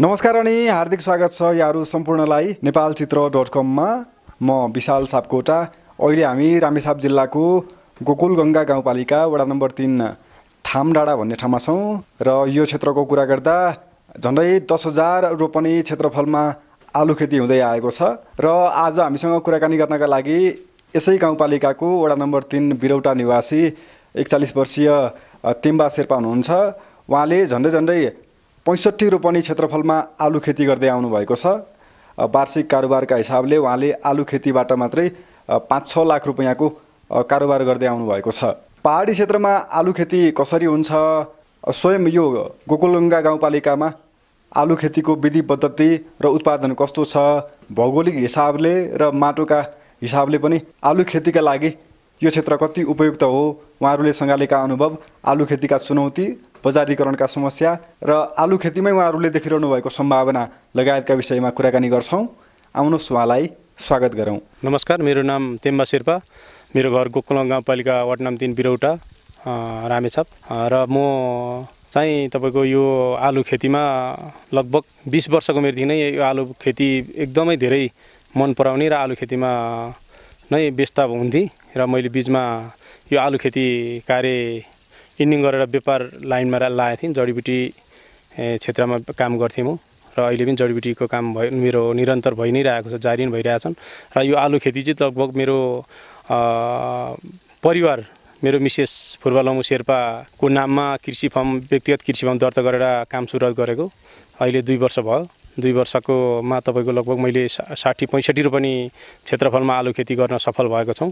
नमस्कार अनि हार्दिक स्वागत छ यहाँहरू सम्पूर्णलाई नेपाल चित्र डट कममा म विशाल सापकोटा अहिले हामी रामेसाप जिल्लाको गोकुलगङ्गा गाउँपालिका वडा नम्बर तिन थामडाँडा भन्ने ठाउँमा छौँ र यो क्षेत्रको कुरा गर्दा झन्डै दस हजार रोपनी क्षेत्रफलमा आलु खेती हुँदै आएको छ र आज हामीसँग कुराकानी गर्नका लागि यसै गाउँपालिकाको वडा नम्बर तिन बिरौटा निवासी एकचालिस वर्षीय तिम्बा शेर्पा हुनुहुन्छ उहाँले झन्डै झन्डै पैँसठी रोपनी क्षेत्रफलमा आलु खेती गर्दै आउनुभएको छ वार्षिक कारोबारका हिसाबले उहाँले आलु खेतीबाट मात्रै पाँच छ लाख रुपियाँको कारोबार गर्दै आउनुभएको छ पहाडी क्षेत्रमा आलु खेती कसरी हुन्छ स्वयं यो गोकुलगङ्गा गाउँपालिकामा आलु खेतीको विधि पद्धति र उत्पादन कस्तो छ भौगोलिक हिसाबले र माटोका हिसाबले पनि आलु खेतीका लागि यो क्षेत्र कति उपयुक्त हो उहाँहरूले सँगालेका अनुभव आलु खेतीका चुनौती बजारीकरणका समस्या र आलु खेतीमै उहाँहरूले देखिरहनु भएको सम्भावना लगायतका विषयमा कुराकानी गर्छौँ आउनुहोस् उहाँलाई स्वागत गरौँ नमस्कार मेरो नाम तेम्बा शेर्पा मेरो घर गोकुल गाउँपालिका वार्ड नम्बर तिन बिरौटा रामेछाप र म चाहिँ तपाईँको यो आलु खेतीमा लगभग बिस वर्षको मेरोदेखि नै यो आलु खेती एकदमै धेरै मन पराउने र आलु खेतीमा नै व्यस्त हुन्थेँ र मैले बिचमा यो आलु खेती कार्य इन्डिङ गरेर व्यापार लाइनमा लागेको थिएँ जडीबुटी क्षेत्रमा काम गर्थेँ म र अहिले पनि जडीबुटीको काम भयो मेरो निरन्तर भइ नै रहेको छ जारी नै भइरहेछन् र यो आलु खेती चाहिँ लगभग मेरो परिवार मेरो मिसेस फुर्बालमु शेर्पाको नाममा कृषि फर्म व्यक्तिगत कृषि फर्म दर्ता गरेर काम सुरुवात गरेको अहिले दुई वर्ष भयो दुई वर्षकोमा तपाईँको लगभग मैले साठी पैँसठी रोपनी क्षेत्रफलमा आलु खेती गर्न सफल भएको छौँ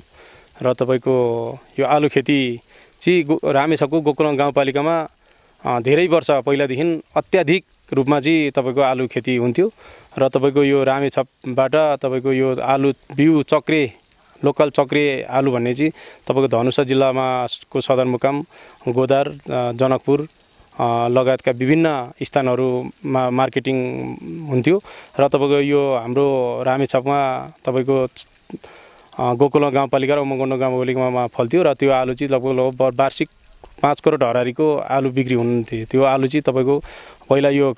र तपाईँको यो आलु खेती चाहिँ रामेछको गोकुलङ गाउँपालिकामा धेरै वर्ष पहिलादेखि अत्याधिक रूपमा चाहिँ तपाईँको आलु खेती हुन्थ्यो र तपाईँको यो रामेछपबाट तपाईँको यो आलु बिउ चक्रे लोकल चक्रे आलु भन्ने चाहिँ तपाईँको धनुषा जिल्लामा को सदरमुकाम गोदार जनकपुर लगायतका विभिन्न स्थानहरूमा मार्केटिङ हुन्थ्यो र तपाईँको यो हाम्रो रामेछपमा तपाईँको गोकुल गाउँपालिका र उमगण्ड गाउँपालिकामा फल्थ्यो र त्यो आलु चाहिँ लगभग लगभग वार्षिक पाँच करोड हरारीको आलु बिक्री हुन्थ्यो त्यो आलु चाहिँ तपाईँको पहिला यो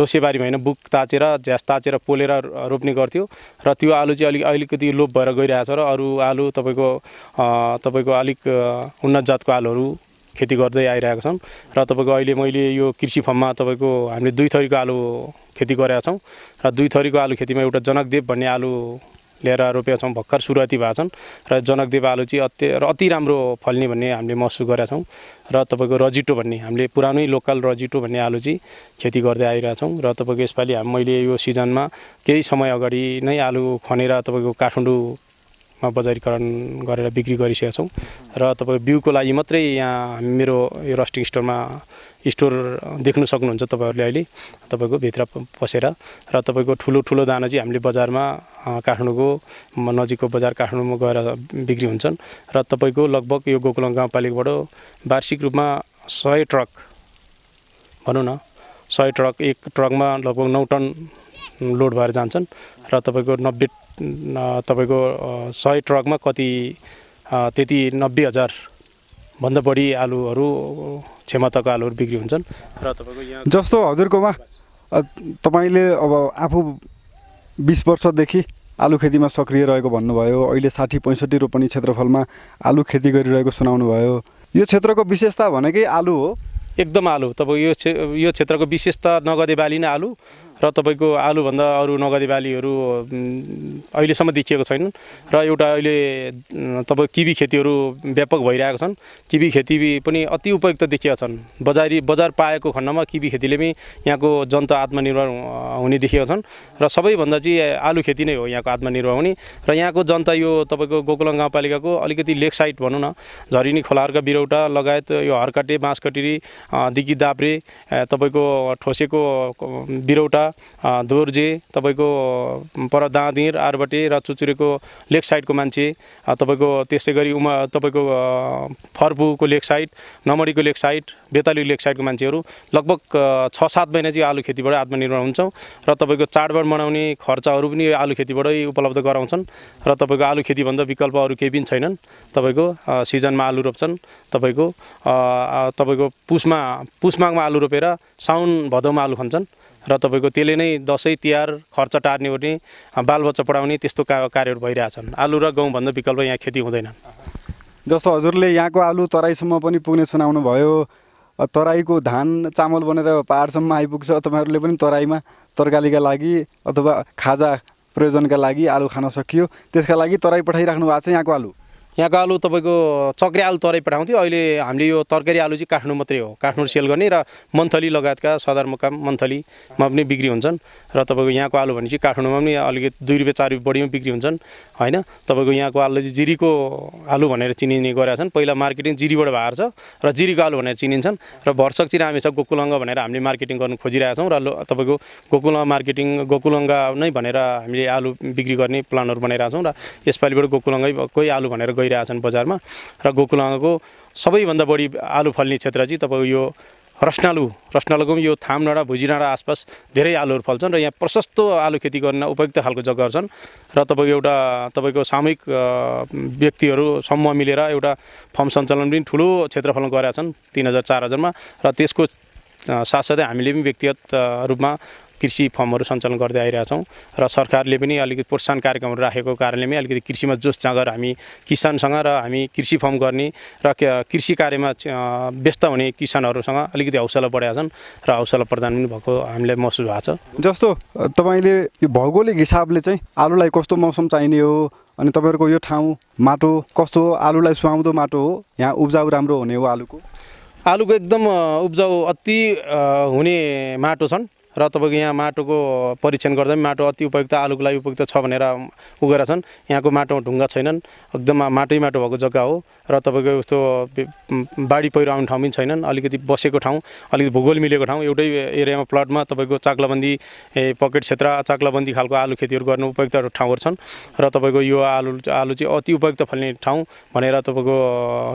लोसेबारीमा होइन बुक ताचेर झ्यास ताचेर पोलेर रोप्ने गर्थ्यो र त्यो आलु चाहिँ अलिक अलिकति लोप भएर गइरहेको छ र अरू आलु तपाईँको तपाईँको अलिक उन्नत जातको आलुहरू खेती गर्दै आइरहेको छौँ र तपाईँको अहिले मैले यो कृषि फर्ममा तपाईँको हामीले दुई थरीको आलु खेती गरेका छौँ र दुई थरीको आलु खेतीमा एउटा जनकदेव भन्ने आलु लिएर रोपेका छौँ भर्खर सुरुवाती भएको छन् र जनकदेव आलु चाहिँ अति र अति राम्रो फल्ने भन्ने हामीले महसुस गरेका छौँ र तपाईँको रजिटो भन्ने हामीले पुरानै लोकल रजिटो भन्ने आलु चाहिँ खेती गर्दै आइरहेछौँ र तपाईँको यसपालि मैले यो सिजनमा केही समय अगाडि नै आलु खनेर तपाईँको काठमाडौँ मा बजारीकरण गरेर बिक्री गरिसकेका छौँ र तपाईँको बिउको लागि मात्रै यहाँ मेरो यो रस्टिङ स्टोरमा स्टोर देख्न सक्नुहुन्छ तपाईँहरूले अहिले तपाईँको भित्र पसेर र तपाईँको ठुलो ठुलो दाना चाहिँ हामीले बजारमा काठमाडौँको नजिकको बजार काठमाडौँमा गएर बिक्री हुन्छन् र तपाईँको लगभग यो गोकुलङ गाउँपालिकाबाट वार्षिक रूपमा सय ट्रक भनौँ न सय ट्रक एक ट्रकमा लगभग नौ टन लोड भएर जान्छन् र तपाईँको नब्बे तपाईँको सय ट्रकमा कति त्यति नब्बे हजार भन्दा बढी आलुहरू क्षमताको आलुहरू बिक्री हुन्छन् र तपाईँको यहाँ जस्तो हजुरकोमा तपाईँले अब आफू बिस वर्षदेखि आलु खेतीमा सक्रिय रहेको भन्नुभयो अहिले साठी पैँसठी रोपनी क्षेत्रफलमा आलु खेती गरिरहेको सुनाउनु भयो यो क्षेत्रको विशेषता भनेकै आलु हो एकदम आलु तपाईँ यो यो क्षेत्रको विशेषता नगदे बाली नै आलु र तपाईँको आलुभन्दा अरू नगदी बालीहरू अहिलेसम्म देखिएको छैनन् र एउटा अहिले तपाईँ किबी खेतीहरू व्यापक भइरहेको छन् किबी खेती पनि अति उपयुक्त देखिएका छन् बजारी बजार पाएको खण्डमा किबी खेतीले पनि यहाँको जनता आत्मनिर्भर हुने देखिएका छन् र सबैभन्दा चाहिँ आलु खेती नै हो यहाँको आत्मनिर्भर हुने र यहाँको जनता यो तपाईँको गोकुलङ गाउँपालिकाको अलिकति लेक साइड भनौँ न झरिनी खोलाहरूका बिरौटा लगायत यो हर्काटे बाँसकटेरी दिगी दाब्रे तपाईँको ठोसेको बिरौटा दोर्जे तपाईँको पर दाँदिर आरबटे र चुचुरेको लेक साइडको मान्छे तपाईँको त्यसै गरी उमा तपाईँको फर्बुको लेक साइड नमडीको लेक साइड बेताली लेक साइडको मान्छेहरू लगभग छ सात महिना चाहिँ आलु खेतीबाट आत्मनिर्भर हुन्छौँ र तपाईँको चाडबाड मनाउने खर्चहरू पनि आलु खेतीबाटै उपलब्ध गराउँछन् र तपाईँको आलु खेतीभन्दा विकल्प अरू केही पनि छैनन् तपाईँको सिजनमा आलु रोप्छन् तपाईँको तपाईँको पुसमा पुसमागमा आलु रोपेर साउन भदौमा आलु खन्छन् र तपाईँको त्यसले नै दसैँ तिहार खर्च टार्ने ओर्ने बालबच्चा पढाउने त्यस्तो का कार्यहरू भइरहेछन् आलु र गहुँभन्दा विकल्प यहाँ खेती हुँदैन जस्तो हजुरले यहाँको आलु तराईसम्म पनि पुग्ने सुनाउनु भयो तराईको धान चामल बनेर पाहाडसम्म आइपुग्छ तपाईँहरूले पनि तराईमा तरकारीका लागि अथवा खाजा प्रयोजनका लागि आलु खान सकियो त्यसका लागि तराई पठाइराख्नु भएको छ यहाँको आलु यहाँको आलु तपाईँको चक्रे आलु तराई पठाउँथ्यो अहिले हामीले यो तरकारी आलु चाहिँ काठमाडौँ मात्रै हो काठमाडौँ सेल गर्ने र मन्थली लगायतका सदरमुकाम मन्थलीमा पनि बिक्री हुन्छन् र तपाईँको यहाँको आलु भने चाहिँ काठमाडौँमा पनि अलिकति दुई रुपियाँ चार रुपियाँ बढीमा बिक्री हुन्छन् होइन तपाईँको यहाँको आलु चाहिँ जिरीको आलु भनेर चिनिने गरेका छन् पहिला मार्केटिङ जिरीबाट भएर छ र जिरीको आलु भनेर चिनिन्छन् र भर्सक चाहिँ हामी छ गोकुलङ्ग भनेर हामीले मार्केटिङ गर्नु खोजिरहेका छौँ र तपाईँको गोकुलङ्ग मार्केटिङ गोकुलङ्ग नै भनेर हामीले आलु बिक्री गर्ने प्लानहरू बनाइरहेको छौँ र यसपालिबाट गोकुलङ्गै आलु भनेर छन् बजारमा र गोकुलाको सबैभन्दा बढी आलु फल्ने क्षेत्र चाहिँ तपाईँको यो रस्नालु रस्नालुको पनि यो थामडाँडा डाँडा आसपास धेरै आलुहरू फल्छन् र यहाँ प्रशस्त आलु खेती गर्न उपयुक्त खालको जग्गाहरू छन् र तपाईँको एउटा तपाईँको सामूहिक व्यक्तिहरू समूह मिलेर एउटा फर्म सञ्चालन पनि ठुलो क्षेत्रफलमा गरेका छन् तिन हजार चार हजारमा र त्यसको साथसाथै हामीले पनि व्यक्तिगत रूपमा कृषि फर्महरू सञ्चालन गर्दै आइरहेछौँ र सरकारले पनि अलिकति प्रोत्साहन कार्यक्रमहरू राखेको कारणले पनि अलिकति कृषिमा जोस जाँगर हामी किसानसँग र हामी कृषि फर्म गर्ने र कृषि कार्यमा व्यस्त हुने किसानहरूसँग अलिकति हौसला बढाएका छन् र हौसला प्रदान पनि भएको हामीलाई महसुस भएको छ जस्तो तपाईँले यो भौगोलिक हिसाबले चाहिँ आलुलाई कस्तो मौसम चाहिने हो अनि तपाईँहरूको यो ठाउँ माटो कस्तो हो आलुलाई सुहाउँदो माटो हो यहाँ उब्जाउ राम्रो हुने हो आलुको आलुको एकदम उब्जाउ अति हुने माटो छन् र तपाईँको यहाँ माटोको परीक्षण गर्दा पनि माटो अति उपयुक्त आलुको लागि उपयुक्त छ भनेर उ गरेका छन् यहाँको माटोमा ढुङ्गा छैनन् एकदम माटै माटो भएको जग्गा हो र तपाईँको यस्तो बाढी पहिरो आउने ठाउँ पनि छैनन् अलिकति बसेको ठाउँ अलिकति भूगोल मिलेको ठाउँ एउटै एरियामा प्लटमा तपाईँको चाक्लाबन्दी पकेट क्षेत्र चाक्लाबन्दी खालको आलु खेतीहरू गर्नु उपयुक्त ठाउँहरू छन् र तपाईँको यो आलु आलु चाहिँ अति उपयुक्त फल्ने ठाउँ भनेर तपाईँको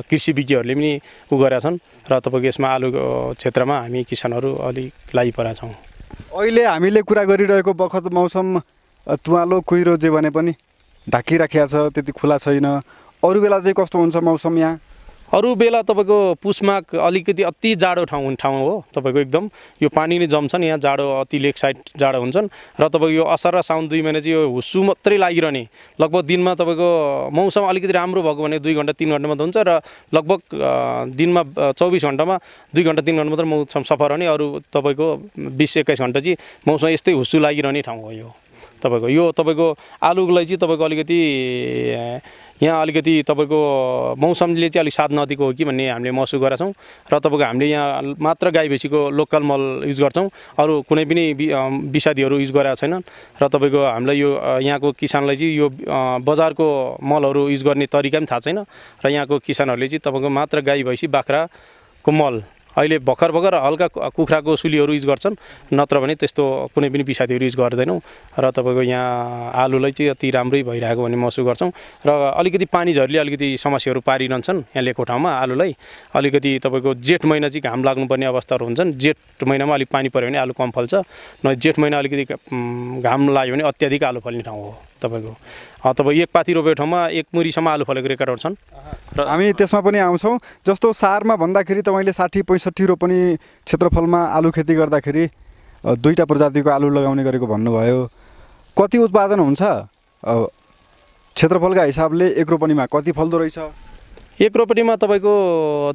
कृषि विज्ञहरूले पनि उ गरेका छन् र तपाईँको यसमा आलु क्षेत्रमा हामी किसानहरू अलिक लागि परेका छौँ अहिले हामीले कुरा गरिरहेको बखत मौसम तुवालो कुहिरो जे भने पनि ढाकिराखेको छ त्यति खुला छैन अरू बेला चाहिँ कस्तो हुन्छ मौसम यहाँ अरू बेला तपाईँको पुसमाक अलिकति अति जाडो ठाउँ ठाउँ हो तपाईँको एकदम यो पानी नै जम्छन् यहाँ जाडो अति लेक साइड जाडो हुन्छन् र तपाईँको यो असार र साउन दुई महिना चाहिँ यो हुस्सु मात्रै लागिरहने लगभग दिनमा तपाईँको मौसम अलिकति राम्रो भएको भने दुई घन्टा तिन घन्टा मात्रै हुन्छ र लगभग दिनमा चौबिस घन्टामा दुई घन्टा तिन घन्टा मात्र मौसम सफा रहने अरू तपाईँको बिस एक्काइस घन्टा चाहिँ मौसम यस्तै हुस्सु लागिरहने ठाउँ हो यो तपाईँको यो तपाईँको आलुलाई चाहिँ तपाईँको अलिकति यहाँ अलिकति तपाईँको मौसमले चाहिँ अलिक साथ नदिएको हो कि भन्ने हामीले महसुस गरेका छौँ र तपाईँको हामीले यहाँ मात्र गाई भैँसीको लोकल मल युज गर्छौँ अरू कुनै पनि विषादीहरू युज गरेका छैनन् र तपाईँको हामीलाई यो यहाँको किसानलाई चाहिँ यो बजारको मलहरू युज गर्ने तरिका पनि थाहा छैन र यहाँको किसानहरूले चाहिँ तपाईँको मात्र गाई भैँसी बाख्राको मल अहिले भर्खर भर्खर हल्का कुखुराको सुलीहरू युज गर्छन् नत्र भने त्यस्तो कुनै पनि विषादीहरू युज गर्दैनौँ र तपाईँको यहाँ आलुलाई चाहिँ अति राम्रै भइरहेको भन्ने महसुस गर्छौँ र अलिकति पानी झरीले अलिकति समस्याहरू पारिरहन्छन् यहाँ लिएको ठाउँमा आलुलाई अलिकति तपाईँको जेठ महिना चाहिँ घाम लाग्नुपर्ने अवस्थाहरू हुन्छन् जेठ महिनामा अलिक पानी पऱ्यो भने आलु कम फल्छ न जेठ महिना अलिकति घाम लाग्यो भने अत्याधिक आलु फल्ने ठाउँ हो तपाईँको तपाईँ एक पाती रोपेको ठाउँमा एक मुरीसम्म आलु फलेको रेकर्डहरू छन् र हामी त्यसमा पनि आउँछौँ जस्तो सारमा भन्दाखेरि तपाईँले साठी पैँसठी रोपनी क्षेत्रफलमा आलु खेती गर्दाखेरि दुईवटा प्रजातिको आलु लगाउने गरेको भन्नुभयो कति उत्पादन हुन्छ क्षेत्रफलका हिसाबले एक रोपनीमा कति फल्दो रहेछ एक रोपनीमा तपाईँको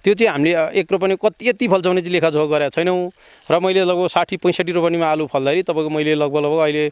त्यो चाहिँ हामीले एक रोपनी कति यति फल्छौँ चाहिँ लेखाजोखा गरेका छैनौँ र मैले लगभग साठी पैँसठी रोपनीमा आलु फल्दाखेरि तपाईँको मैले लगभग लगभग अहिले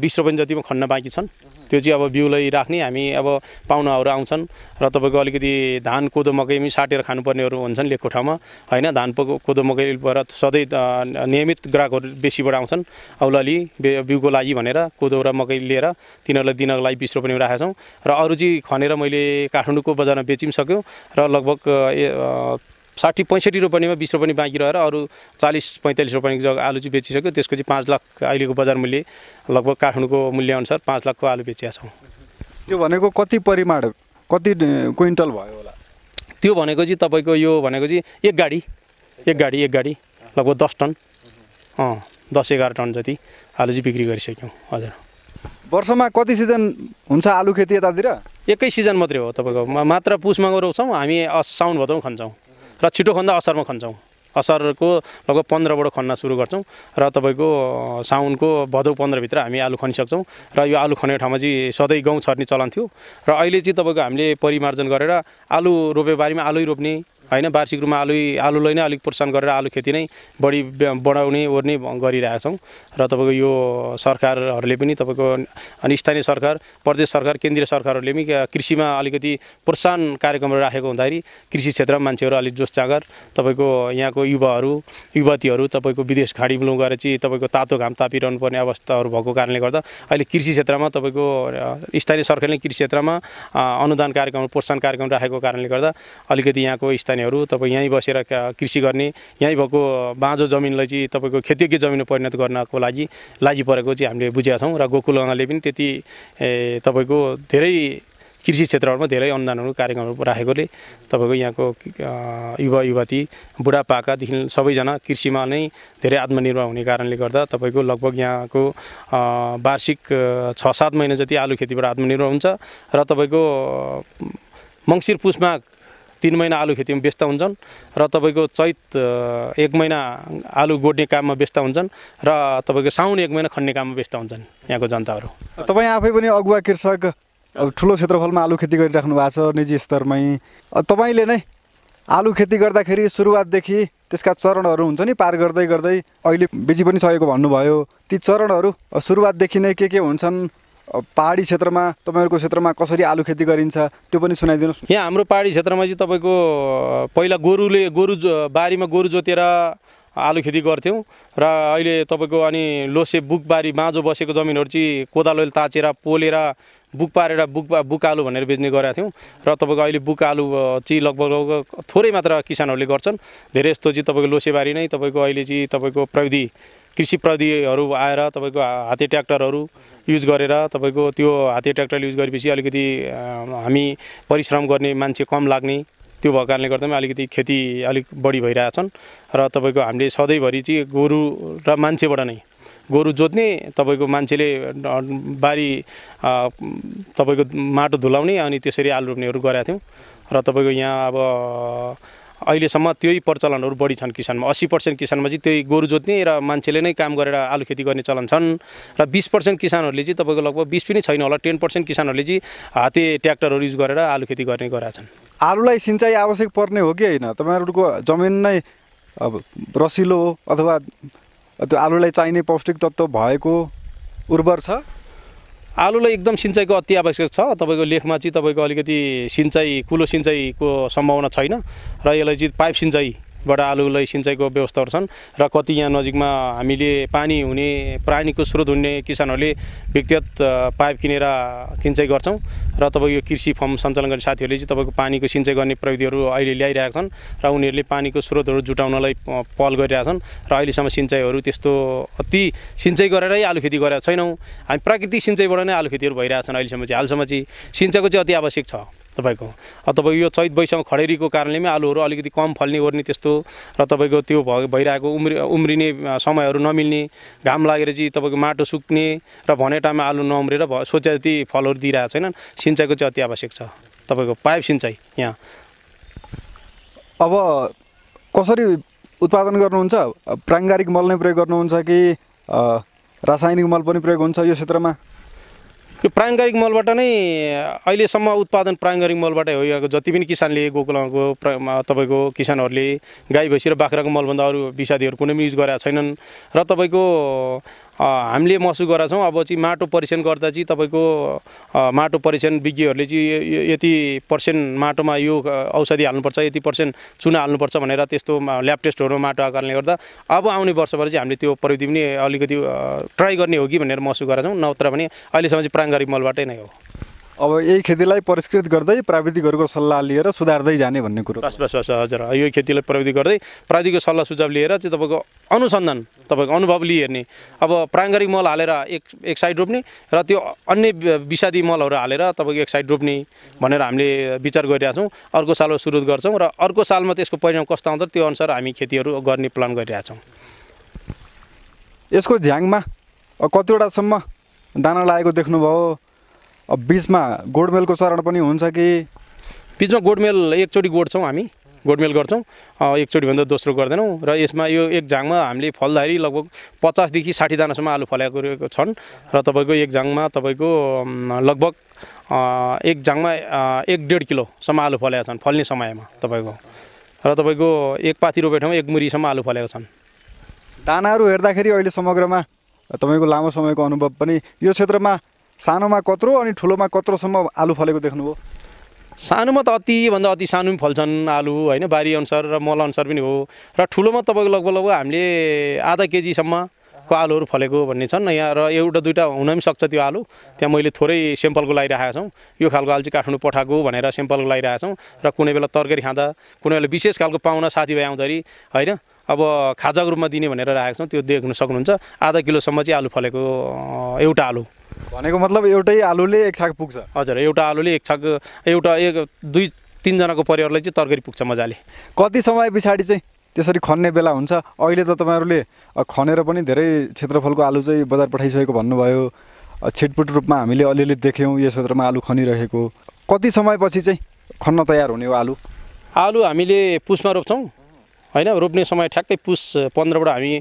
बिस रोपनी जतिमा खन्न बाँकी छन् त्यो चाहिँ अब बिउलाई राख्ने हामी अब पाहुनाहरू आउँछन् र तपाईँको अलिकति धान कोदो मकै पनि साटेर खानुपर्नेहरू हुन्छन् लेखको ठाउँमा होइन धान कोदो मकै भएर सधैँ नियमित ग्राहकहरू बेसीबाट आउँछन् औलली बिउको लागि भनेर कोदो र मकै लिएर तिनीहरूलाई दिनको लागि बिस रोपनीमा राखेका छौँ र अरू चाहिँ खनेर मैले काठमाडौँको बजारमा बेची पनि सकिसक्यौँ र लगभग साठी पैँसठी रोपनीमा बिस रोपनी बाँकी रहेर अरू चालिस पैँतालिस रोपनीको जग्गा आलु चाहिँ बेचिसक्यो त्यसको चाहिँ पाँच लाख अहिलेको बजार मूल्य लगभग काठमाडौँको मूल्यअनुसार पाँच लाखको आलु बेचिया छौँ त्यो भनेको कति परिमाण कति क्विन्टल भयो होला त्यो भनेको चाहिँ तपाईँको यो भनेको चाहिँ एक गाडी एक गाडी एक गाडी लगभग दस टन अँ दस एघार टन जति आलु चाहिँ बिक्री गरिसक्यौँ हजुर वर्षमा कति सिजन हुन्छ आलु खेती यतातिर एकै सिजन मात्रै हो तपाईँको मात्र पुसमा रोप्छौँ हामी साउन भदौ खन्छौँ र छिटो खन्दा असारमा खन्छौँ असारको लगभग पन्ध्रबाट खन्न सुरु गर्छौँ र तपाईँको साउनको भदौ पन्ध्रभित्र हामी आलु खनिसक्छौँ र यो आलु खन्ने ठाउँमा चाहिँ सधैँ गहुँ छर्ने चलन थियो र अहिले चाहिँ तपाईँको हामीले परिमार्जन गरेर आलु रोपे बारीमा आलु रोप्ने होइन वार्षिक रूपमा आलु आलुलाई नै अलिक प्रोत्साहन गरेर आलु खेती नै बढी बढाउने ओर्ने गरिरहेछौँ र तपाईँको यो सरकारहरूले पनि तपाईँको अनि स्थानीय सरकार प्रदेश सरकार केन्द्रीय सरकारहरूले पनि कृषिमा अलिकति प्रोत्साहन कार्यक्रमहरू राखेको हुँदाखेरि कृषि क्षेत्रमा मान्छेहरू अलिक जोस जाँगर तपाईँको यहाँको युवाहरू युवतीहरू तपाईँको विदेश घाँडी मुलुङ गएर चाहिँ तपाईँको तातो घाम तापिरहनु पर्ने अवस्थाहरू भएको कारणले गर्दा अहिले कृषि क्षेत्रमा तपाईँको स्थानीय सरकारले कृषि क्षेत्रमा अनुदान कार्यक्रम प्रोत्साहन कार्यक्रम राखेको कारणले गर्दा अलिकति यहाँको स्थानीय किसानहरू तपाईँ यहीँ बसेर कृषि गर्ने यहीँ भएको बाँझो जमिनलाई चाहिँ तपाईँको खेतीयोग्य जमिनमा परिणत गर्नको लागि लागि परेको चाहिँ हामीले बुझेका छौँ र गोकुलगाँले पनि त्यति तपाईँको धेरै कृषि क्षेत्रहरूमा धेरै अनुदानहरू कार्यक्रमहरू राखेकोले तपाईँको यहाँको युवा युवती बुढापाकादेखि सबैजना कृषिमा नै धेरै आत्मनिर्भर हुने कारणले गर्दा तपाईँको लगभग यहाँको वार्षिक छ सात महिना जति आलु खेतीबाट आत्मनिर्भर हुन्छ र तपाईँको मङ्सिर पुसमा तिन महिना आलु खेतीमा व्यस्त हुन्छन् र तपाईँको चैत एक महिना आलु गोड्ने काममा व्यस्त हुन्छन् र तपाईँको साउन एक महिना खन्ने काममा व्यस्त हुन्छन् यहाँको जनताहरू तपाईँ आफै पनि अगुवा कृषक अब ठुलो क्षेत्रफलमा आलु खेती गरिराख्नु भएको छ निजी स्तरमै तपाईँले नै आलु खेती गर्दाखेरि सुरुवातदेखि त्यसका चरणहरू हुन्छ नि पार गर्दै गर्दै अहिले बिजी पनि सकेको भन्नुभयो ती चरणहरू सुरुवातदेखि नै के के हुन्छन् पहाडी क्षेत्रमा तपाईँहरूको क्षेत्रमा कसरी आलु खेती गरिन्छ त्यो पनि सुनाइदिनुहोस् यहाँ हाम्रो पहाडी क्षेत्रमा चाहिँ तपाईँको पहिला गोरुले गोरु बारीमा गोरु जोतेर आलु खेती गर्थ्यौँ र अहिले तपाईँको अनि लोसे बुकबारी बाँझो बसेको जमिनहरू चाहिँ कोदालोले ताचेर पोलेर बुक पारेर बुक बुक आलु भनेर बेच्ने गरेका थियौँ र तपाईँको अहिले बुक आलु चाहिँ लगभग थोरै मात्र किसानहरूले गर्छन् धेरै जस्तो चाहिँ तपाईँको लोसेबारी नै तपाईँको अहिले चाहिँ तपाईँको प्रविधि कृषि प्रविधिहरू आएर तपाईँको हाते ट्र्याक्टरहरू युज गरेर तपाईँको त्यो हाते ट्र्याक्टर युज गरेपछि अलिकति हामी परिश्रम गर्ने मान्छे कम लाग्ने त्यो भएको कारणले गर्दा पनि अलिकति खेती अलिक बढी भइरहेछन् र तपाईँको हामीले सधैँभरि चाहिँ गोरु र मान्छेबाट नै गोरु जोत्ने तपाईँको मान्छेले बारी तपाईँको माटो धुलाउने अनि त्यसरी आलु रोप्नेहरू गरेका थियौँ र तपाईँको यहाँ अब अहिलेसम्म त्यही प्रचलनहरू बढी छन् किसानमा अस्सी पर्सेन्ट किसानमा चाहिँ त्यही गोरु जोत्ने र मान्छेले नै काम गरेर आलु खेती गर्ने चलन छन् र बिस पर्सेन्ट किसानहरूले चाहिँ तपाईँको लगभग बिस पनि छैन होला टेन पर्सेन्ट किसानहरूले चाहिँ हाते ट्र्याक्टरहरू युज गरेर आलु खेती गर्ने गरेका छन् आलुलाई सिँचाइ आवश्यक पर्ने हो कि होइन तपाईँहरूको जमिन नै अब रसिलो अथवा त्यो आलुलाई चाहिने पौष्टिक तत्त्व भएको उर्वर छ आलुलाई एकदम सिँचाइको अति आवश्यक छ तपाईँको लेखमा चाहिँ तपाईँको अलिकति सिँचाइ कुलो सिँचाइको सम्भावना छैन र यसलाई चाहिँ पाइप सिँचाइ बाट आलुलाई सिँचाइको व्यवस्थाहरू छन् र कति यहाँ नजिकमा हामीले पानी हुने प्राणीको स्रोत हुने किसानहरूले व्यक्तिगत पाइप किनेर सिँचाइ गर्छौँ र तपाईँको यो कृषि फर्म सञ्चालन गर्ने साथीहरूले चाहिँ तपाईँको पानीको सिँचाइ गर्ने प्रविधिहरू अहिले ल्याइरहेका छन् र उनीहरूले पानीको स्रोतहरू जुटाउनलाई पहल गरिरहेका छन् र अहिलेसम्म सिँचाइहरू त्यस्तो अति सिँचाइ गरेरै आलु खेती गरेका छैनौँ हामी प्राकृतिक सिँचाइबाट नै आलु खेतीहरू भइरहेछन् अहिलेसम्म चाहिँ हालसम्म चाहिँ सिँचाइको चाहिँ अति आवश्यक छ तपाईँको अब तपाईँको यो चैत वैशाख खडेरीको कारणले पनि आलुहरू अलिकति कम फल्ने ओर्ने त्यस्तो र तपाईँको त्यो भइरहेको उम्रि उम्रिने समयहरू नमिल्ने घाम लागेर चाहिँ तपाईँको माटो सुक्ने र भनेटामा आलु नउम्रेर भ सोचे जति फलहरू दिइरहेको छैन सिँचाइको चाहिँ अति आवश्यक छ तपाईँको पाइप सिँचाइ यहाँ अब कसरी उत्पादन गर्नुहुन्छ प्राङ्गारिक मल नै प्रयोग गर्नुहुन्छ कि रासायनिक मल पनि प्रयोग हुन्छ यो क्षेत्रमा त्यो प्राङ्गारिक मलबाट नै अहिलेसम्म उत्पादन प्राङ्गारिक मलबाटै हो यहाँको जति पनि किसानले गोकुलाको तपाईँको किसानहरूले गाई भैँसी र बाख्राको मलभन्दा अरू विषादीहरू कुनै पनि युज गरेका छैनन् र तपाईँको हामीले महसुस गरेका छौँ अब चाहिँ माटो परीक्षण गर्दा चाहिँ तपाईँको माटो परीक्षण विज्ञहरूले चाहिँ यति पर्सेन्ट माटोमा यो औषधि हाल्नुपर्छ यति पर्सेन्ट चुना हाल्नुपर्छ भनेर त्यस्तो ल्याब टेस्टहरू माटो आएको कारणले गर्दा अब आउने वर्षबाट चाहिँ हामीले त्यो प्रविधि पनि अलिकति ट्राई गर्ने हो कि भनेर महसुस गरेका छौँ नत्र भने अहिलेसम्म चाहिँ प्राङ्गारिक मलबाटै नै हो अब यही खेतीलाई परिष्कृत गर्दै प्राविधिकहरूको सल्लाह लिएर सुधार्दै जाने भन्ने कुरो बस बस बस हजुर यो खेतीलाई प्रविधि गर्दै प्राविधिकको सल्लाह सुझाव लिएर चाहिँ तपाईँको अनुसन्धान तपाईँको अनुभव लिइहेर्ने अब प्राङ्गारिक मल हालेर एक एक साइड रोप्ने र त्यो अन्य विषादी मलहरू हालेर तपाईँको एक साइड रोप्ने भनेर हामीले विचार गरिरहेको छौँ अर्को सालमा सुरु गर्छौँ र अर्को सालमा त्यसको परिणाम कस्तो आउँछ त्यो अनुसार हामी खेतीहरू गर्ने प्लान गरिरहेछौँ यसको झ्याङमा कतिवटासम्म दाना लागेको देख्नुभयो अब बिचमा गोडमेलको चरण पनि हुन्छ कि बिचमा गोडमेल एकचोटि गोड्छौँ हामी गोडमेल गर्छौँ एकचोटिभन्दा दोस्रो गर्दैनौँ र यसमा यो एक झाङमा हामीले फल्दाखेरि लगभग पचासदेखि साठी दानासम्म आलु फलाएको छन् र तपाईँको एक झाङमा तपाईँको लगभग एक झाङमा एक डेढ किलोसम्म आलु फलेका छन् फल्ने समयमा तपाईँको र तपाईँको एक पाथी रोपे ठाउँ एक मुरीसम्म आलु फलेको छन् दानाहरू हेर्दाखेरि अहिले समग्रमा तपाईँको लामो समयको अनुभव पनि यो क्षेत्रमा सानोमा कत्रो अनि ठुलोमा कत्रोसम्म आलु फलेको देख्नुभयो सानोमा त अतिभन्दा अति सानो पनि फल्छन् आलु होइन अनुसार र मल अनुसार पनि हो र ठुलोमा तपाईँको लगभग लगभग हामीले आधा केजीसम्मको आलुहरू फलेको भन्ने छन् यहाँ र एउटा दुइटा हुन पनि सक्छ त्यो आलु त्यहाँ मैले थोरै सेम्पलको लगाइरहेको छौँ यो खालको आलु चाहिँ काठमाडौँ पठाएको भनेर सेम्पलको लगाइरहेको छौँ र कुनै बेला तरकारी खाँदा कुनै बेला विशेष खालको पाहुना साथीभाइ आउँदाखेरि होइन अब खाजाको रूपमा दिने भनेर राखेको छौँ त्यो देख्न सक्नुहुन्छ आधा किलोसम्म चाहिँ आलु फलेको एउटा आलु भनेको मतलब एउटै आलुले एक छाक पुग्छ हजुर एउटा आलुले एक छाक एउटा एक दुई तिनजनाको परिवारलाई चाहिँ तरकारी पुग्छ मजाले कति समय पछाडि चाहिँ त्यसरी खन्ने बेला हुन्छ अहिले त तपाईँहरूले खनेर पनि धेरै क्षेत्रफलको आलु चाहिँ बजार पठाइसकेको भन्नुभयो छिटपुट रूपमा हामीले अलिअलि देख्यौँ यो क्षेत्रमा आलु खनिरहेको कति समयपछि चाहिँ खन्न तयार हुने हो आलु आलु हामीले पुसमा रोप्छौँ होइन रोप्ने समय ठ्याक्कै पुस पन्ध्रबाट हामी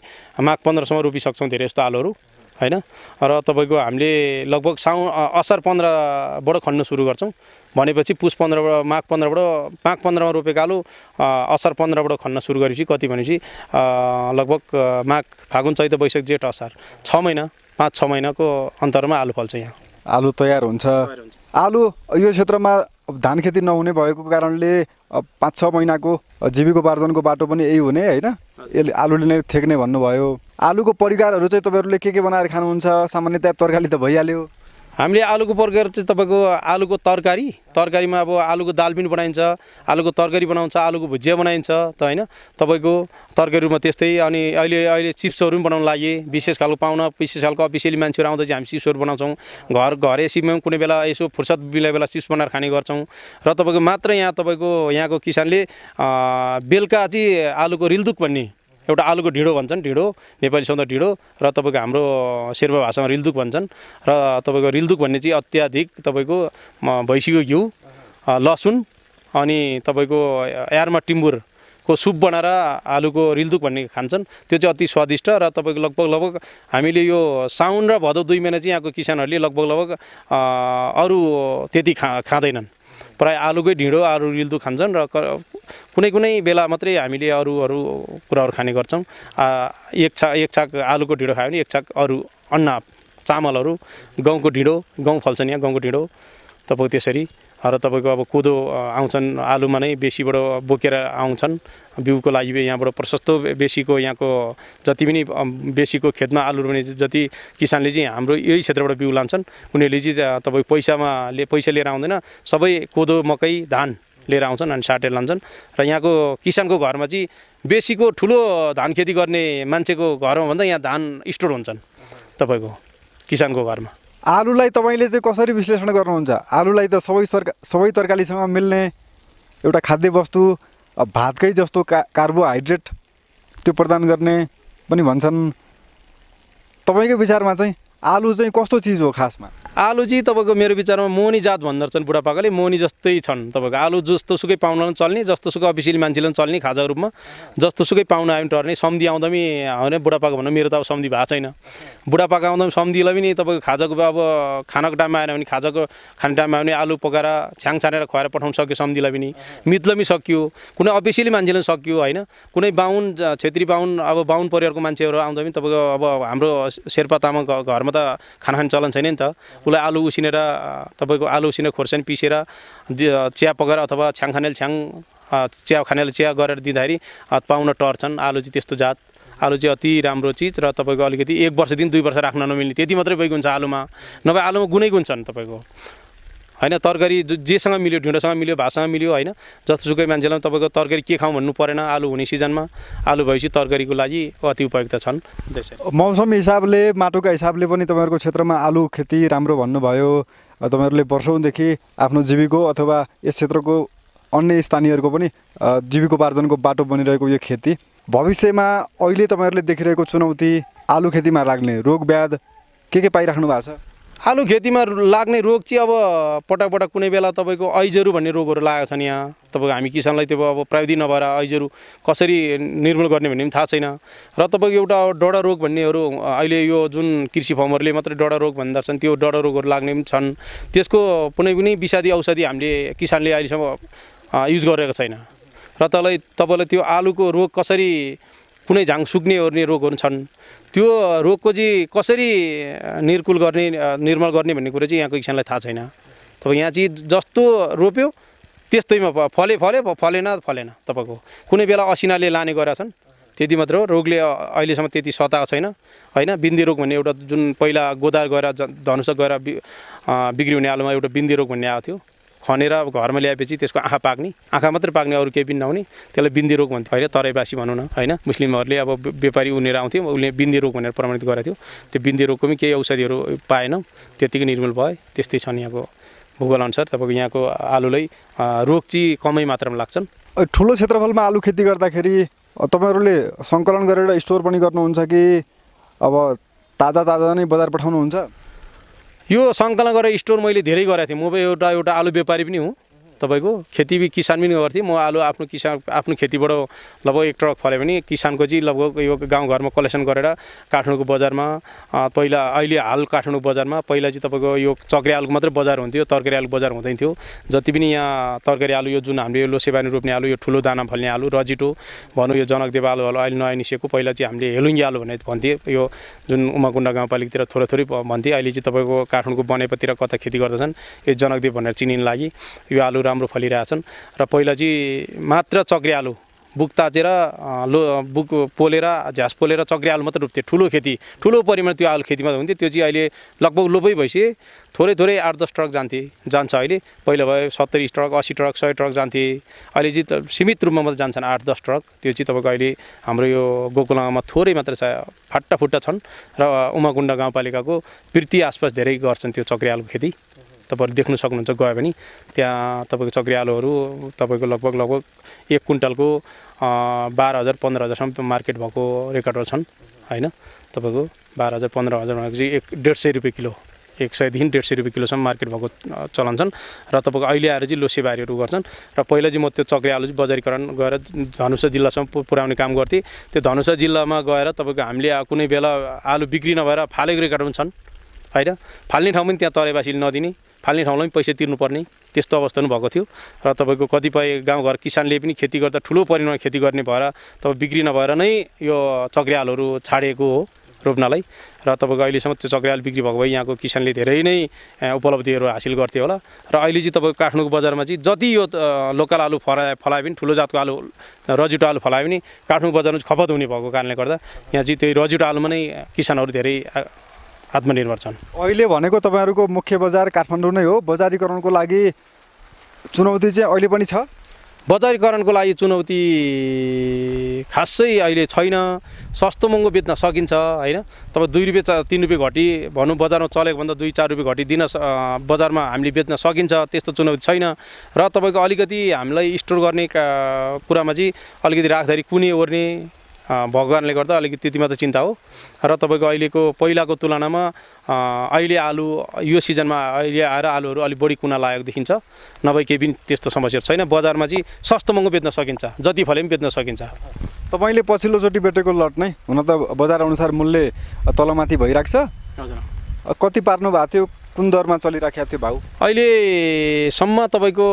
माघ पन्ध्रसम्म रोपिसक्छौँ धेरै जस्तो आलुहरू होइन र तपाईँको हामीले लगभग साउ असार पन्ध्रबाट खन्न सुरु गर्छौँ भनेपछि पुस पन्ध्रबाट माघ पन्ध्रबाट माघ पन्ध्रमा रोपेको आलु असार पन्ध्रबाट खन्न सुरु गरेपछि कति भनेपछि लगभग माघ फागुन चैत वैशाख जेठ असार छ महिना पाँच छ महिनाको अन्तरमा आलु फल्छ यहाँ आलु तयार हुन्छ आलु यो क्षेत्रमा अब धान खेती नहुने भएको कारणले अब पाँच छ महिनाको जीविकोपार्जनको बाटो पनि यही हुने होइन यसले आलुले नै थेक्ने भन्नुभयो आलुको परिकारहरू चाहिँ तपाईँहरूले के के बनाएर खानुहुन्छ सामान्यतया तरकारी त भइहाल्यो हामीले आलुको प्रकार चाहिँ तपाईँको आलुको तरकारी तरकारीमा अब आलुको दाल पनि बनाइन्छ आलुको तरकारी बनाउँछ आलुको भुजिया बनाइन्छ त होइन तपाईँको तरकारीमा त्यस्तै अनि अहिले अहिले चिप्सहरू पनि बनाउनु लागि विशेष खालको पाहुना विशेष खालको अफिसियली मान्छेहरू आउँदा चाहिँ हामी चिप्सहरू बनाउँछौँ घर घर एसीमा कुनै बेला यसो फुर्सद बेला बेला चिप्स बनाएर खाने गर्छौँ र तपाईँको मात्र यहाँ तपाईँको यहाँको किसानले बेलुका चाहिँ आलुको रिल्दुक भन्ने एउटा आलुको ढिँडो भन्छन् ढिँडो नेपाली सौदा ढिँडो र तपाईँको हाम्रो शेर्पा भाषामा रिल्दुक भन्छन् र तपाईँको रिल्दुक भन्ने चाहिँ अत्याधिक तपाईँको भैँसीको घिउ लसुन अनि तपाईँको यारमा टिम्बुरको सुप बनाएर आलुको रिल्दुक भन्ने खान्छन् त्यो चाहिँ अति स्वादिष्ट र तपाईँको लगभग लगभग हामीले यो साउन र भदौ दुई महिना चाहिँ यहाँको किसानहरूले लगभग लगभग अरू त्यति खा खाँदैनन् प्रायः आलुकै ढिँडो आलु रिल्दु खान्छन् र कुनै कुनै बेला मात्रै हामीले अरू अरू कुराहरू खाने गर्छौँ एक छाक एक छाक आलुको ढिँडो खायो भने एक छाक अरू अन्न चामलहरू गहुँको ढिँडो गहुँ फल्छन् यहाँ गहुँको ढिँडो तपाईँको त्यसरी र तपाईँको अब कोदो आउँछन् आलुमा नै बेसीबाट बोकेर आउँछन् बिउको लागि यहाँबाट प्रशस्त बेसीको यहाँको जति पनि बेसीको खेतमा आलु रोप्ने जति किसानले चाहिँ हाम्रो यही क्षेत्रबाट बिउ लान्छन् उनीहरूले चाहिँ तपाईँ पैसामा ले पैसा लिएर आउँदैन सबै कोदो मकै धान लिएर आउँछन् अनि साटेर लान्छन् र यहाँको किसानको घरमा चाहिँ बेसीको ठुलो धान खेती गर्ने मान्छेको घरमा भन्दा यहाँ धान स्टोर हुन्छन् तपाईँको किसानको घरमा आलुलाई तपाईँले चाहिँ कसरी विश्लेषण गर्नुहुन्छ आलुलाई त सबै तरका सबै तरकारीसँग मिल्ने एउटा खाद्य वस्तु भातकै जस्तो का कार्बोहाइड्रेट त्यो प्रदान गर्ने पनि भन्छन् तपाईँकै विचारमा चाहिँ आलु चाहिँ कस्तो चिज हो खासमा आलु चाहिँ तपाईँको मेरो विचारमा मोनी जात भन्दोरहेछन् बुढापाकाले मोनी जस्तै छन् तपाईँको आलु जस्तो पाहुना पनि चल्ने जस्तोसुकै अफिसियल पनि चल्ने खाजाको रूपमा जस्तोसुकै पाहुना आयो भने टर्ने सम्धि आउँदा पनि होइन बुढापाको भन्नु मेरो त अब सम्धि भएको छैन बुढापाका आउँदा पनि सम्धिलाई पनि तपाईँको खाजाको अब खानाको टाइममा आएन भने खाजाको खाने टाइममा आयो भने आलु पकाएर छ्याङ छानेर खुवाएर पठाउन सक्यो सम्धिलाई पनि मितलो पनि सकियो कुनै अफिसियल पनि सकियो होइन कुनै बाहुन छेत्री बाहुन अब बाहुन परिवारको मान्छेहरू आउँदा पनि तपाईँको अब हाम्रो शेर्पा तामाङ घरमा त खाना खाने चलन छैन नि त उसलाई आलु उसिनेर तपाईँको आलु उसिनेर खोर्सानी पिसेर चिया पकाएर अथवा छ्याङ खानेले छ्याङ चिया खानेले चिया गरेर दिँदाखेरि पाउन टर्छन् आलु चाहिँ त्यस्तो जात आलु चाहिँ अति राम्रो चिज र तपाईँको अलिकति एक वर्षदेखि दुई वर्ष राख्न नमिल्ने त्यति मात्रै बेग हुन्छ आलुमा नभए आलुमा गुणै गुन्छन् तपाईँको होइन तरकारी जेसँग मिल्यो ढिँडोसँग मिल्यो भातसँग मिल्यो होइन जस्तोसुकै मान्छेलाई तपाईँको तरकारी के खाउँ भन्नु परेन आलु हुने सिजनमा आलु भएपछि तरकारीको लागि अति उपयुक्त छन् मौसम हिसाबले माटोका हिसाबले पनि तपाईँहरूको क्षेत्रमा आलु खेती राम्रो भन्नुभयो तपाईँहरूले वर्षौँदेखि आफ्नो जीविको अथवा यस क्षेत्रको अन्य स्थानीयहरूको पनि जीविकोपार्जनको बाटो बनिरहेको यो खेती भविष्यमा अहिले तपाईँहरूले देखिरहेको चुनौती आलु खेतीमा लाग्ने रोग के के पाइराख्नु भएको छ आलु खेतीमा लाग्ने रोग चाहिँ अब पटक पटक कुनै बेला तपाईँको ऐजहरू भन्ने रोगहरू लागेको छन् यहाँ तपाईँको हामी किसानलाई त्यो अब प्राविधिक नभएर ऐजहरू कसरी निर्मूल गर्ने भन्ने पनि थाहा छैन र तपाईँको एउटा डडा रोग भन्नेहरू अहिले यो जुन कृषि फर्महरूले मात्रै डडा रोग भन्दछन् त्यो डडा रोगहरू लाग्ने पनि छन् त्यसको कुनै पनि विषादी औषधि हामीले किसानले अहिलेसम्म युज गरेको छैन र तँलाई तपाईँलाई त्यो आलुको रोग कसरी कुनै झाङ सुक्ने ओर्ने रोगहरू छन् त्यो रोगको चाहिँ कसरी निर्कुल गर्ने निर्मल गर्ने भन्ने कुरो चाहिँ यहाँको किसानलाई थाहा छैन तपाईँ यहाँ चाहिँ जस्तो रोप्यो त्यस्तैमा फले फले फलेन फलेन तपाईँको कुनै बेला असिनाले लाने गरेका छन् त्यति मात्र हो रोगले अहिलेसम्म त्यति सताएको छैन होइन बिन्दी रोग भन्ने एउटा जुन पहिला गोदार गएर धनुष गएर बिग्रियो हुने आलुमा एउटा बिन्दी रोग भन्ने आएको थियो खनेर अब घरमा ल्याएपछि त्यसको आँखा पाक्ने आँखा मात्रै पाक्ने अरू केही पनि नहुने त्यसलाई बिन्दी रोग भन्थ्यो होइन तराईवासी भनौँ न होइन मुस्लिमहरूले अब व्यापारी उनीहरू आउँथ्यो उसले बिन्दी रोग भनेर प्रमाणित गरेको थियो त्यो बिन्दी रोगको पनि केही औषधिहरू पाएनौँ त्यतिकै निर्मूल भयो त्यस्तै छन् नि अब भूगोल अनुसार तपाईँको यहाँको आलुलाई रोग चाहिँ कमै मात्रामा लाग्छन् ठुलो क्षेत्रफलमा आलु खेती गर्दाखेरि तपाईँहरूले सङ्कलन गरेर स्टोर पनि गर्नुहुन्छ कि अब ताजा ताजा नै बजार पठाउनुहुन्छ यो सङ्कलन गरेर स्टोर मैले धेरै गरेको थिएँ म एउटा एउटा आलु व्यापारी पनि हुँ तपाईँको खेती किसान पनि गर्थेँ म आलु आफ्नो किसान आफ्नो खेतीबाट लगभग एक ट्रक फल्यो पनि किसानको चाहिँ लगभग यो गाउँघरमा कलेक्सन गरेर काठमाडौँको बजारमा पहिला अहिले हाल काठमाडौँ बजारमा पहिला चाहिँ तपाईँको यो चक्रे आलुको मात्रै बजार हुन्थ्यो तरकारी आलु बजार हुँदैन थियो जति पनि यहाँ तरकारी आलु यो जुन हामीले यो लोसेबानी रोप्ने आलु यो ठुलो दाना फल्ने आलु रजिटो भनौँ यो जनकदेव आलुहरू अहिले नयाँ निस्केको पहिला चाहिँ हामीले हेलुङ्गी आलु भनेर भन्थे यो जुन उमाकुण्डा गाउँपालिकातिर थोरै थोरै भन्थे अहिले चाहिँ तपाईँको काठमाडौँको बनेपतिर कता खेती गर्दछन् यो जनकदेव भनेर चिनिन लागि यो आलु राम्रो फलिरहेछन् र पहिला चाहिँ मात्र चक्रे आलु बुक ताचेर लो बुक पोलेर झ्यास पोलेर चक्रे आलु मात्रै रोप्थ्यो ठुलो खेती ठुलो परिमाण त्यो आलु खेतीमा हुन्थ्यो त्यो चाहिँ अहिले लगभग लोपै भइसके थोरै थोरै आठ दस ट्रक जान्थे जान्छ अहिले पहिला भयो सत्तरी ट्रक असी ट्रक सय ट्रक जान्थे अहिले चाहिँ सीमित रूपमा मात्रै जान्छन् आठ दस ट्रक त्यो चाहिँ तपाईँको अहिले हाम्रो यो गोकुलामा थोरै मात्र छ फुट्टा छन् र उमाकुण्ड गाउँपालिकाको पृथ्वी आसपास धेरै गर्छन् त्यो चक्रे खेती तपाईँहरू देख्न सक्नुहुन्छ गयो भने त्यहाँ तपाईँको चक्रियालोहरू तपाईँको लगभग लगभग एक क्विन्टलको बाह्र हजार पन्ध्र हजारसम्म मार्केट भएको रेकर्डहरू छन् होइन तपाईँको बाह्र हजार पन्ध्र हजार भनेपछि एक डेढ सय रुपियाँ किलो एक सयदेखि डेढ सय रुपियाँ किलोसम्म मार्केट भएको चलन छन् र तपाईँको अहिले आएर चाहिँ लोसेबारीहरू गर्छन् र पहिला चाहिँ म त्यो आलु चाहिँ बजारीकरण गएर धनुषा जिल्लासम्म पुर्याउने काम गर्थेँ त्यो धनुषा जिल्लामा गएर तपाईँको हामीले कुनै बेला आलु बिक्री नभएर फालेको रेकर्ड पनि छन् होइन फाल्ने ठाउँ पनि त्यहाँ तरेबासीले नदिने फाल्ने ठाउँलाई पनि पैसा तिर्नुपर्ने त्यस्तो अवस्था पनि भएको थियो र तपाईँको कतिपय गाउँघर किसानले पनि खेती गर्दा ठुलो परिमाणमा खेती गर्ने भएर तपाईँ बिक्री नभएर नै यो चक्रियालहरू छाडिएको हो रोप्नलाई र तपाईँको अहिलेसम्म त्यो चक्रियाल बिक्री भएको भए यहाँको किसानले धेरै नै उपलब्धिहरू हासिल गर्थ्यो होला र अहिले चाहिँ तपाईँको काठमाडौँको बजारमा चाहिँ जति यो लोकल आलु फलाए फलायो भने ठुलो जातको आलु रजिटो आलु फलायो भने काठमाडौँ बजारमा खपत हुने भएको कारणले गर्दा यहाँ चाहिँ त्यही रजिटो आलुमा नै किसानहरू धेरै आत्मनिर्भर छन् अहिले भनेको तपाईँहरूको मुख्य बजार काठमाडौँ नै हो बजारीकरणको लागि चुनौती चाहिँ अहिले पनि छ बजारीकरणको लागि चुनौती खासै अहिले छैन सस्तो महँगो बेच्न सकिन्छ होइन तब दुई रुपियाँ चार तिन रुपियाँ घटी भनौँ बजारमा चलेको भन्दा दुई चार रुपियाँ घटी दिन बजारमा हामीले बेच्न सकिन्छ त्यस्तो चुनौती छैन र तपाईँको अलिकति हामीलाई स्टोर गर्ने कुरामा चाहिँ अलिकति राख्दाखेरि कुने ओर्ने भगवान्ले गर्दा अलिकति त्यति मात्र चिन्ता हो र तपाईँको अहिलेको पहिलाको तुलनामा अहिले आलु यो सिजनमा अहिले आएर आलुहरू अलिक बढी कुना लागेको देखिन्छ नभए केही पनि त्यस्तो समस्या छैन बजारमा चाहिँ सस्तो महँगो बेच्न सकिन्छ जति फले पनि बेच्न सकिन्छ तपाईँले पछिल्लोचोटि बेटेको लट नै हुन त बजार अनुसार मूल्य तलमाथि भइरहेको छ हजुर कति पार्नु भएको थियो कुन दरमा चलिराखेको थियो भाउ अहिलेसम्म तपाईँको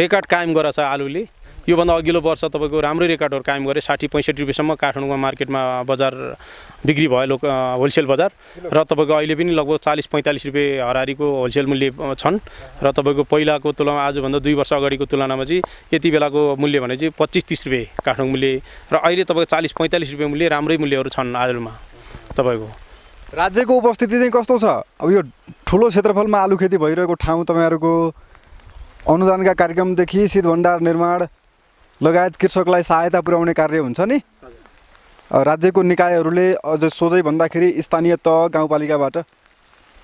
रेकर्ड कायम गरेको आलुले योभन्दा अघिल्लो वर्ष तपाईँको राम्रै रेकर्डहरू कायम गरेँ साठी पैँसठी रुपियाँसम्म काठमाडौँमा मार्केटमा बजार बिक्री भयो लोक होलसेल बजार र तपाईँको अहिले पनि लगभग चालिस पैँतालिस रुपियाँ हरारीको होलसेल मूल्य छन् र तपाईँको पहिलाको तुलना आजभन्दा दुई वर्ष अगाडिको तुलनामा चाहिँ यति बेलाको मूल्य भने चाहिँ पच्चिस तिस रुपियाँ काठमाडौँ मूल्य र अहिले तपाईँको चालिस पैँतालिस रुपियाँ मूल्य राम्रै मूल्यहरू छन् आलुमा तपाईँको राज्यको उपस्थिति चाहिँ कस्तो छ अब यो ठुलो क्षेत्रफलमा आलु खेती भइरहेको ठाउँ तपाईँहरूको अनुदानका कार्यक्रमदेखि शीत भण्डार निर्माण लगायत कृषकलाई सहायता पुर्याउने कार्य हुन्छ नि राज्यको निकायहरूले अझ सोझै भन्दाखेरि स्थानीय तह गाउँपालिकाबाट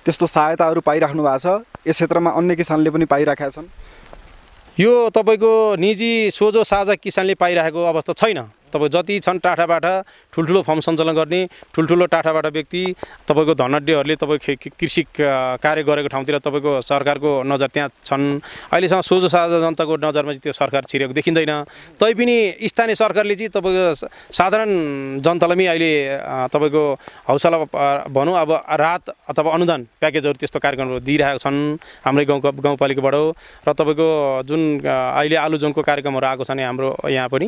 त्यस्तो सहायताहरू पाइराख्नु भएको छ यस क्षेत्रमा अन्य किसानले पनि पाइराखेका छन् यो तपाईँको निजी सोझो साझा किसानले पाइरहेको अवस्था छैन तपाईँ जति छन् टाढाबाट ठुल्ठुलो फर्म सञ्चालन गर्ने ठुल्ठुलो टाठाबाट व्यक्ति तपाईँको धनड्यहरूले तपाईँ कृषि कार्य गरेको ठाउँतिर तपाईँको सरकारको नजर त्यहाँ छन् अहिलेसम्म सोझो साझा जनताको नजरमा चाहिँ त्यो सरकार छिरेको देखिँदैन तैपनि स्थानीय सरकारले चाहिँ तपाईँको साधारण जनतालाई पनि अहिले तपाईँको हौसला भनौँ अब राहत अथवा अनुदान प्याकेजहरू त्यस्तो कार्यक्रमहरू दिइरहेको छन् हाम्रै गाउँको गाउँपालिकाबाट र तपाईँको जुन अहिले आलु जोनको कार्यक्रमहरू आएको छ नि हाम्रो यहाँ पनि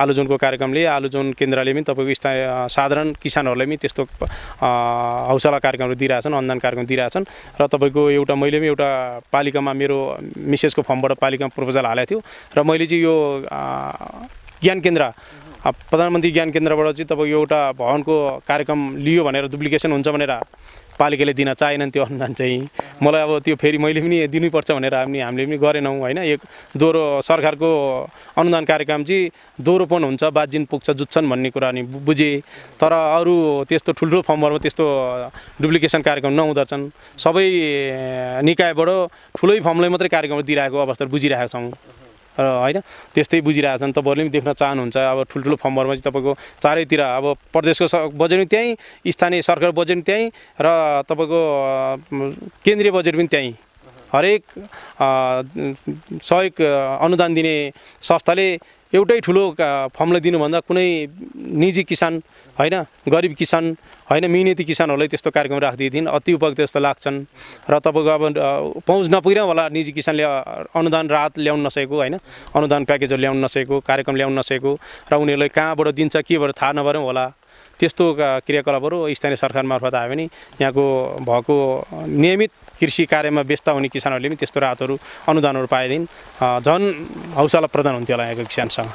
आलु जोनको कार्यक्रम कार्यक्रमले जोन केन्द्रले पनि तपाईँको स्थायी साधारण किसानहरूलाई पनि त्यस्तो हौसला कार्यक्रमहरू दिइरहेछन् अनुदान कार्यक्रम दिइरहेछन् र तपाईँको एउटा मैले पनि एउटा पालिकामा मेरो मिसेसको फर्मबाट पालिकामा प्रपोजल हालेको थियो र मैले चाहिँ यो ज्ञान केन्द्र प्रधानमन्त्री ज्ञान केन्द्रबाट चाहिँ तपाईँको एउटा भवनको कार्यक्रम लियो भनेर डुप्लिकेसन हुन्छ भनेर पालिकाले दिन चाहेनन् त्यो अनुदान चाहिँ मलाई अब त्यो फेरि मैले पनि दिनुपर्छ भनेर हामी हामीले पनि गरेनौँ होइन एक दोहोरो सरकारको अनुदान कार्यक्रम चाहिँ दोहोरोपन हुन्छ बाजिन पुग्छ जुत्छन् भन्ने कुरा नि बुझेँ तर अरू त्यस्तो ठुल्ठुलो फर्महरूमा त्यस्तो डुप्लिकेसन कार्यक्रम नहुँदछन् सबै निकायबाट ठुलै फर्मलाई मात्रै कार्यक्रम दिइरहेको अवस्था बुझिरहेको छौँ र होइन त्यस्तै बुझिरहेको छन् तपाईँहरूले पनि देख्न चाहनुहुन्छ अब ठुल्ठुलो फर्महरूमा चाहिँ तपाईँको चारैतिर अब प्रदेशको बजेट पनि त्यहीँ स्थानीय सरकार बजेट पनि त्यहीँ र तपाईँको केन्द्रीय बजेट पनि त्यहीँ हरेक सहयोग अनुदान दिने संस्थाले एउटै ठुलो फर्मलाई दिनुभन्दा कुनै निजी किसान होइन गरिब किसान होइन मिहिनेती किसानहरूलाई त्यस्तो कार्यक्रम राखिदिएदेखि अति उपयुक्त जस्तो लाग्छन् र तपाईँको अब पहुँच नपुग्यौँ होला निजी किसानले अनुदान राहत ल्याउन नसकेको होइन अनुदान प्याकेजहरू ल्याउन नसकेको कार्यक्रम ल्याउन नसकेको र उनीहरूलाई कहाँबाट दिन्छ केबाट थाहा नभएर होला त्यस्तो क्रियाकलापहरू स्थानीय सरकार मार्फत आयो भने यहाँको भएको नियमित कृषि कार्यमा व्यस्त हुने किसानहरूले पनि त्यस्तो राहतहरू अनुदानहरू पाएदेखि झन् हौसला प्रदान हुन्थ्यो होला यहाँको किसानसँग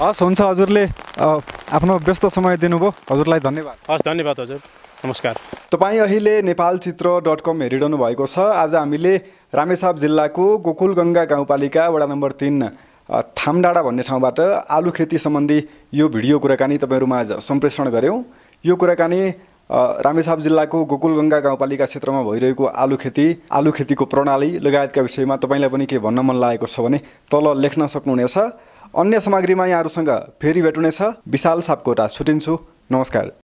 हस् हुन्छ हजुरले आफ्नो व्यस्त समय दिनुभयो हजुरलाई धन्यवाद हस् धन्यवाद हजुर नमस्कार तपाईँ अहिले नेपाल चित्र डट कम हेरिरहनु भएको छ आज हामीले रामेसाप जिल्लाको गोकुलगङ्गा गाउँपालिका वडा नम्बर तिन थामडाँडा भन्ने ठाउँबाट आलु खेती सम्बन्धी यो भिडियो कुराकानी तपाईँहरूमा आज सम्प्रेषण गऱ्यौँ यो कुराकानी रामेसाप जिल्लाको गोकुलगङ्गा गाउँपालिका क्षेत्रमा भइरहेको आलु खेती आलु खेतीको प्रणाली लगायतका विषयमा तपाईँलाई पनि के भन्न मन लागेको छ भने तल लेख्न सक्नुहुनेछ अन्य सामग्रीमा यहाँहरूसँग फेरि भेट्नुहुनेछ विशाल सापकोटा छुटिन्छु नमस्कार